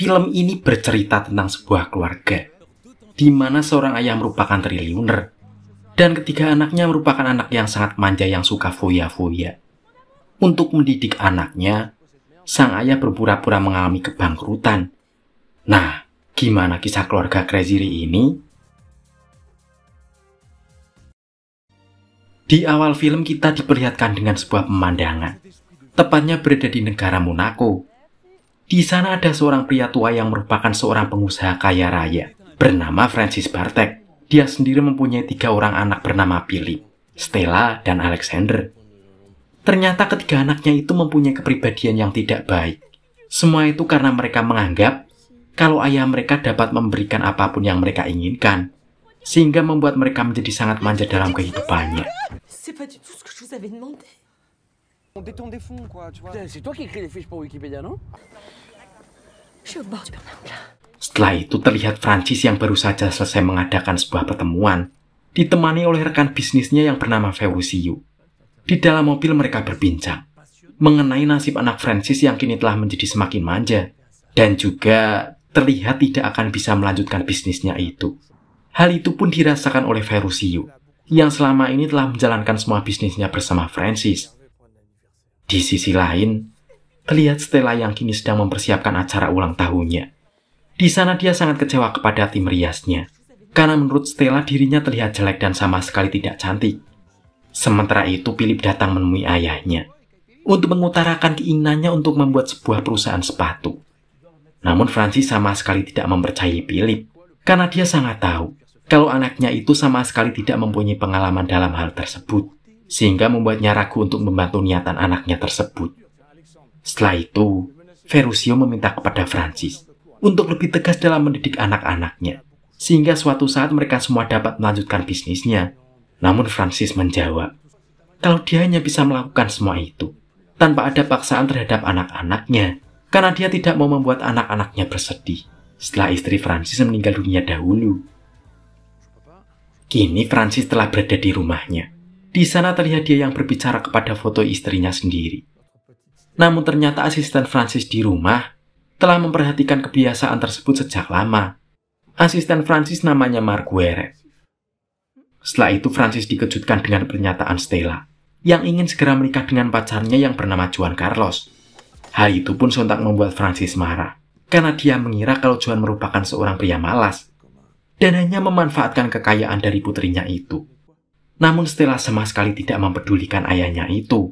Film ini bercerita tentang sebuah keluarga, di mana seorang ayah merupakan triliuner, dan ketiga anaknya merupakan anak yang sangat manja yang suka foya-foya. Untuk mendidik anaknya, sang ayah berpura-pura mengalami kebangkrutan. Nah, gimana kisah keluarga Craziri ini? Di awal film kita diperlihatkan dengan sebuah pemandangan, tepatnya berada di negara Monaco, di sana ada seorang pria tua yang merupakan seorang pengusaha kaya raya bernama Francis Bartek. Dia sendiri mempunyai tiga orang anak bernama Philip, Stella, dan Alexander. Ternyata ketiga anaknya itu mempunyai kepribadian yang tidak baik. Semua itu karena mereka menganggap kalau ayah mereka dapat memberikan apapun yang mereka inginkan, sehingga membuat mereka menjadi sangat manja dalam kehidupannya. On détourne des fonds, quoi, tu vois. C'est toi qui écris les fiches pour Wikipédia, non Je suis au bord du burn-out, Setelah itu terlihat Francis yang baru saja selesai mengadakan sebuah pertemuan, ditemani oleh rekan bisnisnya yang bernama Ferusiu. Di dalam mobil mereka berbincang mengenai nasib anak Francis yang kini telah menjadi semakin manja dan juga terlihat tidak akan bisa melanjutkan bisnisnya itu. Hal itu pun dirasakan oleh Ferusiu yang selama ini telah menjalankan semua bisnisnya bersama Francis. Di sisi lain, terlihat Stella yang kini sedang mempersiapkan acara ulang tahunnya. Di sana dia sangat kecewa kepada tim riasnya, karena menurut Stella dirinya terlihat jelek dan sama sekali tidak cantik. Sementara itu, Philip datang menemui ayahnya untuk mengutarakan keinginannya untuk membuat sebuah perusahaan sepatu. Namun Francis sama sekali tidak mempercayai Philip, karena dia sangat tahu kalau anaknya itu sama sekali tidak mempunyai pengalaman dalam hal tersebut sehingga membuatnya ragu untuk membantu niatan anaknya tersebut. Setelah itu, Ferruccio meminta kepada Francis untuk lebih tegas dalam mendidik anak-anaknya, sehingga suatu saat mereka semua dapat melanjutkan bisnisnya. Namun Francis menjawab, kalau dia hanya bisa melakukan semua itu, tanpa ada paksaan terhadap anak-anaknya, karena dia tidak mau membuat anak-anaknya bersedih setelah istri Francis meninggal dunia dahulu. Kini Francis telah berada di rumahnya, di sana terlihat dia yang berbicara kepada foto istrinya sendiri. Namun ternyata asisten Francis di rumah telah memperhatikan kebiasaan tersebut sejak lama. Asisten Francis namanya Marguerite. Setelah itu Francis dikejutkan dengan pernyataan Stella yang ingin segera menikah dengan pacarnya yang bernama Juan Carlos. Hal itu pun sontak membuat Francis marah karena dia mengira kalau Juan merupakan seorang pria malas dan hanya memanfaatkan kekayaan dari putrinya itu. Namun Stella sama sekali tidak mempedulikan ayahnya itu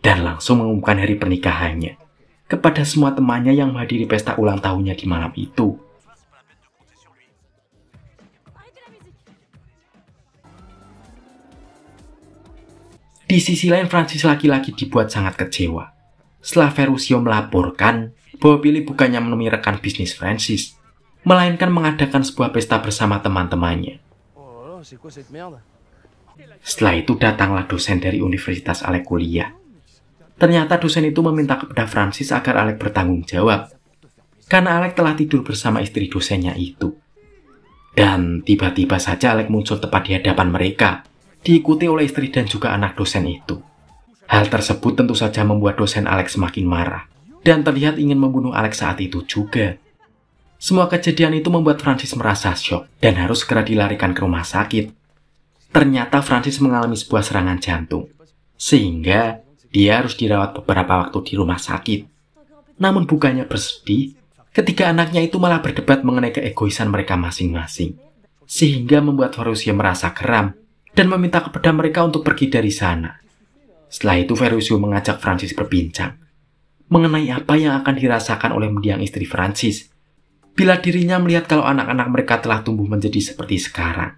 dan langsung mengumumkan hari pernikahannya kepada semua temannya yang menghadiri pesta ulang tahunnya di malam itu. Di sisi lain, Francis laki-laki dibuat sangat kecewa. Setelah Ferruccio melaporkan bahwa Billy bukannya menemui rekan bisnis Francis, melainkan mengadakan sebuah pesta bersama teman-temannya. Oh, oh, setelah itu datanglah dosen dari Universitas Alek kuliah. Ternyata dosen itu meminta kepada Francis agar Alek bertanggung jawab. Karena Alek telah tidur bersama istri dosennya itu. Dan tiba-tiba saja Alek muncul tepat di hadapan mereka, diikuti oleh istri dan juga anak dosen itu. Hal tersebut tentu saja membuat dosen Alek semakin marah, dan terlihat ingin membunuh Alek saat itu juga. Semua kejadian itu membuat Francis merasa shock dan harus segera dilarikan ke rumah sakit ternyata Francis mengalami sebuah serangan jantung, sehingga dia harus dirawat beberapa waktu di rumah sakit. Namun bukannya bersedih, ketiga anaknya itu malah berdebat mengenai keegoisan mereka masing-masing, sehingga membuat Ferruccio merasa geram dan meminta kepada mereka untuk pergi dari sana. Setelah itu Ferusio mengajak Francis berbincang mengenai apa yang akan dirasakan oleh mendiang istri Francis bila dirinya melihat kalau anak-anak mereka telah tumbuh menjadi seperti sekarang.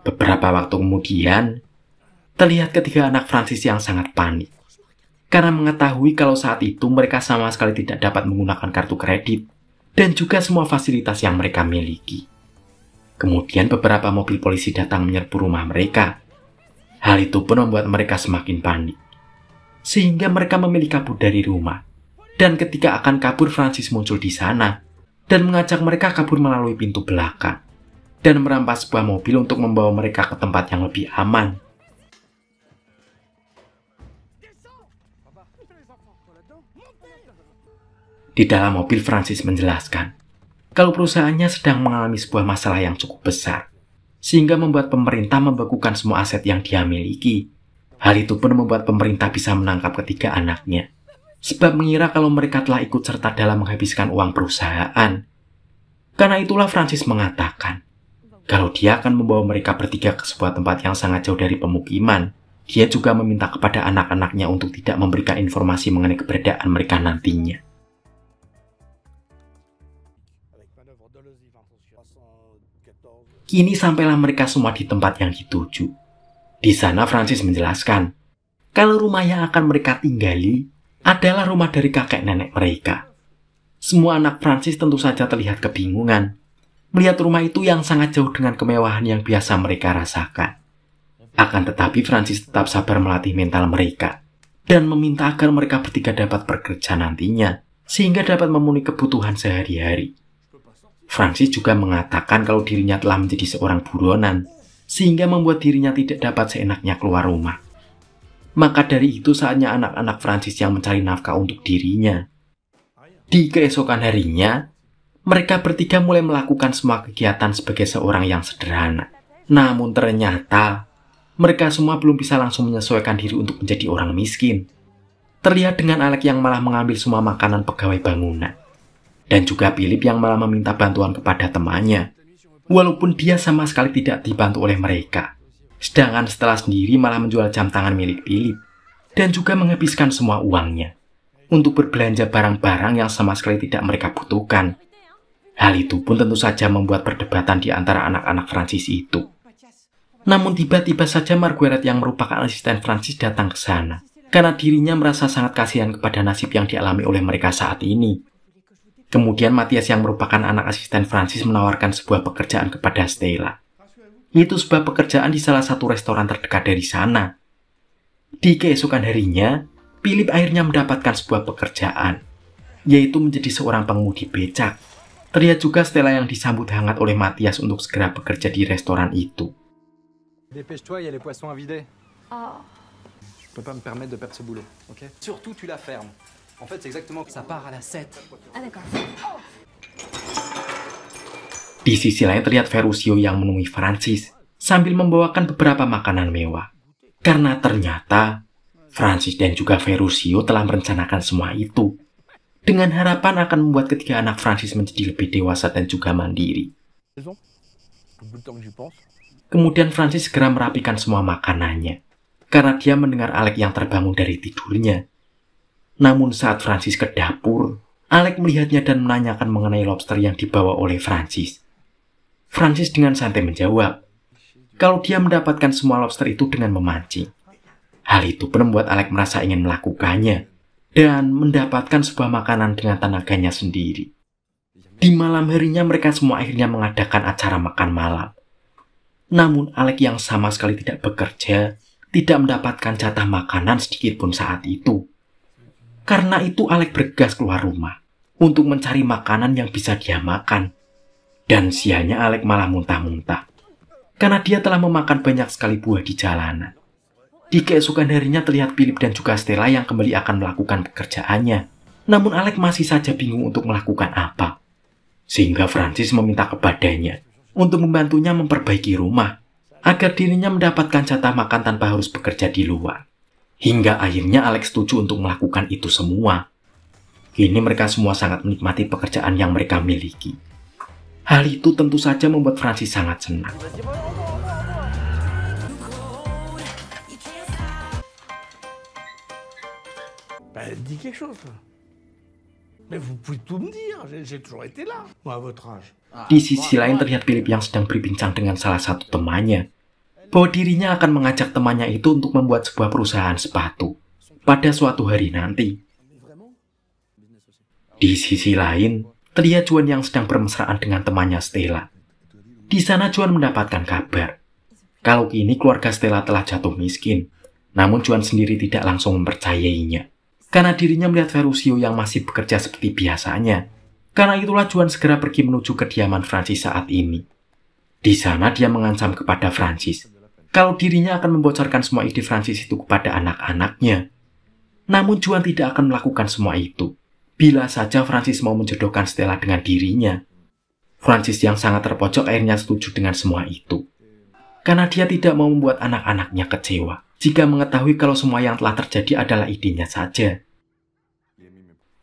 Beberapa waktu kemudian, terlihat ketiga anak Francis yang sangat panik. Karena mengetahui kalau saat itu mereka sama sekali tidak dapat menggunakan kartu kredit dan juga semua fasilitas yang mereka miliki. Kemudian beberapa mobil polisi datang menyerbu rumah mereka. Hal itu pun membuat mereka semakin panik. Sehingga mereka memilih kabur dari rumah. Dan ketika akan kabur, Francis muncul di sana dan mengajak mereka kabur melalui pintu belakang dan merampas sebuah mobil untuk membawa mereka ke tempat yang lebih aman. Di dalam mobil, Francis menjelaskan kalau perusahaannya sedang mengalami sebuah masalah yang cukup besar, sehingga membuat pemerintah membekukan semua aset yang dia miliki. Hal itu pun membuat pemerintah bisa menangkap ketiga anaknya, sebab mengira kalau mereka telah ikut serta dalam menghabiskan uang perusahaan. Karena itulah Francis mengatakan, kalau dia akan membawa mereka bertiga ke sebuah tempat yang sangat jauh dari pemukiman, dia juga meminta kepada anak-anaknya untuk tidak memberikan informasi mengenai keberadaan mereka nantinya. Kini sampailah mereka semua di tempat yang dituju. Di sana Francis menjelaskan, kalau rumah yang akan mereka tinggali adalah rumah dari kakek nenek mereka. Semua anak Francis tentu saja terlihat kebingungan melihat rumah itu yang sangat jauh dengan kemewahan yang biasa mereka rasakan. Akan tetapi Francis tetap sabar melatih mental mereka dan meminta agar mereka bertiga dapat bekerja nantinya sehingga dapat memenuhi kebutuhan sehari-hari. Francis juga mengatakan kalau dirinya telah menjadi seorang buronan sehingga membuat dirinya tidak dapat seenaknya keluar rumah. Maka dari itu saatnya anak-anak Francis yang mencari nafkah untuk dirinya. Di keesokan harinya, mereka bertiga mulai melakukan semua kegiatan sebagai seorang yang sederhana. Namun ternyata, mereka semua belum bisa langsung menyesuaikan diri untuk menjadi orang miskin. Terlihat dengan Alec yang malah mengambil semua makanan pegawai bangunan. Dan juga Philip yang malah meminta bantuan kepada temannya. Walaupun dia sama sekali tidak dibantu oleh mereka. Sedangkan setelah sendiri malah menjual jam tangan milik Philip. Dan juga menghabiskan semua uangnya. Untuk berbelanja barang-barang yang sama sekali tidak mereka butuhkan Hal itu pun tentu saja membuat perdebatan di antara anak-anak Francis itu. Namun tiba-tiba saja Margaret yang merupakan asisten Francis datang ke sana karena dirinya merasa sangat kasihan kepada nasib yang dialami oleh mereka saat ini. Kemudian Matias yang merupakan anak asisten Francis menawarkan sebuah pekerjaan kepada Stella. Itu sebuah pekerjaan di salah satu restoran terdekat dari sana. Di keesokan harinya, Philip akhirnya mendapatkan sebuah pekerjaan, yaitu menjadi seorang pengemudi becak Terlihat juga Stella yang disambut hangat oleh Matias untuk segera bekerja di restoran itu. Oh. Ah, di sisi lain terlihat Ferruccio yang menemui Francis sambil membawakan beberapa makanan mewah. Karena ternyata Francis dan juga Ferruccio telah merencanakan semua itu dengan harapan akan membuat ketiga anak Francis menjadi lebih dewasa dan juga mandiri. Kemudian Francis segera merapikan semua makanannya, karena dia mendengar Alec yang terbangun dari tidurnya. Namun saat Francis ke dapur, Alec melihatnya dan menanyakan mengenai lobster yang dibawa oleh Francis. Francis dengan santai menjawab, kalau dia mendapatkan semua lobster itu dengan memancing. Hal itu pun membuat Alec merasa ingin melakukannya dan mendapatkan sebuah makanan dengan tenaganya sendiri. Di malam harinya mereka semua akhirnya mengadakan acara makan malam. Namun Alek yang sama sekali tidak bekerja, tidak mendapatkan jatah makanan sedikit pun saat itu. Karena itu Alek bergegas keluar rumah untuk mencari makanan yang bisa dia makan. Dan sianya Alek malah muntah-muntah. Karena dia telah memakan banyak sekali buah di jalanan. Di keesokan harinya terlihat Philip dan juga Stella yang kembali akan melakukan pekerjaannya. Namun Alex masih saja bingung untuk melakukan apa. Sehingga Francis meminta kepadanya untuk membantunya memperbaiki rumah agar dirinya mendapatkan jatah makan tanpa harus bekerja di luar. Hingga akhirnya Alex setuju untuk melakukan itu semua. Kini mereka semua sangat menikmati pekerjaan yang mereka miliki. Hal itu tentu saja membuat Francis sangat senang. Ben, dis quelque chose. Mais vous pouvez tout me dire, j'ai toujours été là, moi, à votre âge. Ah, Di sisi lain terlihat Philip yang sedang berbincang dengan salah satu temannya, bahwa dirinya akan mengajak temannya itu untuk membuat sebuah perusahaan sepatu pada suatu hari nanti. Di sisi lain, terlihat Juan yang sedang bermesraan dengan temannya Stella. Di sana Juan mendapatkan kabar. Kalau kini keluarga Stella telah jatuh miskin, namun Juan sendiri tidak langsung mempercayainya karena dirinya melihat Ferruccio yang masih bekerja seperti biasanya. Karena itulah Juan segera pergi menuju kediaman Francis saat ini. Di sana dia mengancam kepada Francis kalau dirinya akan membocorkan semua ide Francis itu kepada anak-anaknya. Namun Juan tidak akan melakukan semua itu, bila saja Francis mau menjodohkan Stella dengan dirinya. Francis yang sangat terpojok akhirnya setuju dengan semua itu, karena dia tidak mau membuat anak-anaknya kecewa jika mengetahui kalau semua yang telah terjadi adalah idenya saja.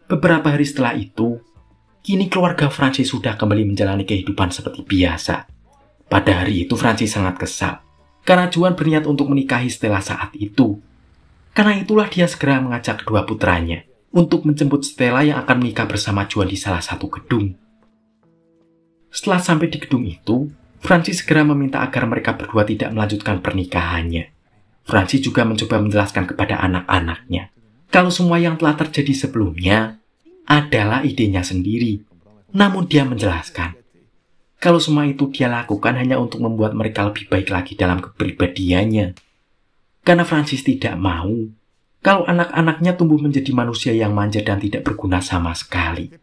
Beberapa hari setelah itu, kini keluarga Francis sudah kembali menjalani kehidupan seperti biasa. Pada hari itu Francis sangat kesal, karena Juan berniat untuk menikahi Stella saat itu. Karena itulah dia segera mengajak kedua putranya untuk menjemput Stella yang akan menikah bersama Juan di salah satu gedung. Setelah sampai di gedung itu, Francis segera meminta agar mereka berdua tidak melanjutkan pernikahannya. Francis juga mencoba menjelaskan kepada anak-anaknya kalau semua yang telah terjadi sebelumnya adalah idenya sendiri. Namun dia menjelaskan, kalau semua itu dia lakukan hanya untuk membuat mereka lebih baik lagi dalam kepribadiannya. Karena Francis tidak mau kalau anak-anaknya tumbuh menjadi manusia yang manja dan tidak berguna sama sekali.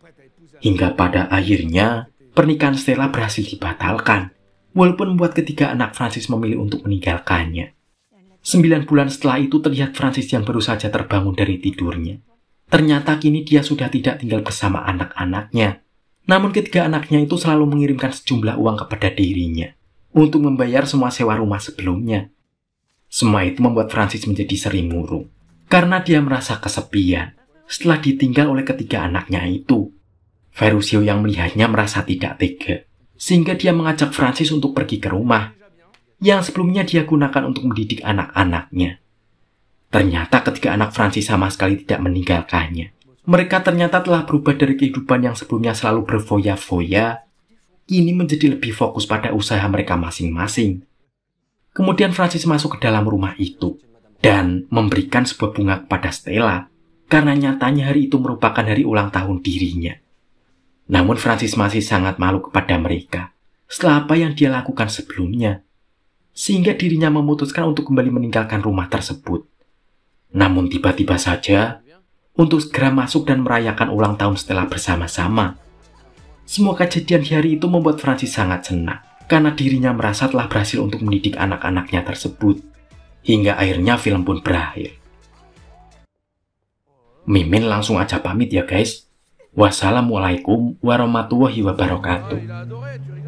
Hingga pada akhirnya, pernikahan Stella berhasil dibatalkan, walaupun membuat ketiga anak Francis memilih untuk meninggalkannya. Sembilan bulan setelah itu terlihat Francis yang baru saja terbangun dari tidurnya. Ternyata kini dia sudah tidak tinggal bersama anak-anaknya. Namun ketiga anaknya itu selalu mengirimkan sejumlah uang kepada dirinya untuk membayar semua sewa rumah sebelumnya. Semua itu membuat Francis menjadi sering murung karena dia merasa kesepian setelah ditinggal oleh ketiga anaknya itu. Ferruccio yang melihatnya merasa tidak tega, sehingga dia mengajak Francis untuk pergi ke rumah yang sebelumnya dia gunakan untuk mendidik anak-anaknya. Ternyata ketika anak Francis sama sekali tidak meninggalkannya, mereka ternyata telah berubah dari kehidupan yang sebelumnya selalu berfoya-foya, kini menjadi lebih fokus pada usaha mereka masing-masing. Kemudian Francis masuk ke dalam rumah itu dan memberikan sebuah bunga kepada Stella karena nyatanya hari itu merupakan hari ulang tahun dirinya. Namun Francis masih sangat malu kepada mereka setelah apa yang dia lakukan sebelumnya sehingga dirinya memutuskan untuk kembali meninggalkan rumah tersebut. Namun tiba-tiba saja, untuk segera masuk dan merayakan ulang tahun setelah bersama-sama. Semua kejadian di hari itu membuat Francis sangat senang, karena dirinya merasa telah berhasil untuk mendidik anak-anaknya tersebut. Hingga akhirnya film pun berakhir. Mimin langsung aja pamit ya guys. Wassalamualaikum warahmatullahi wabarakatuh.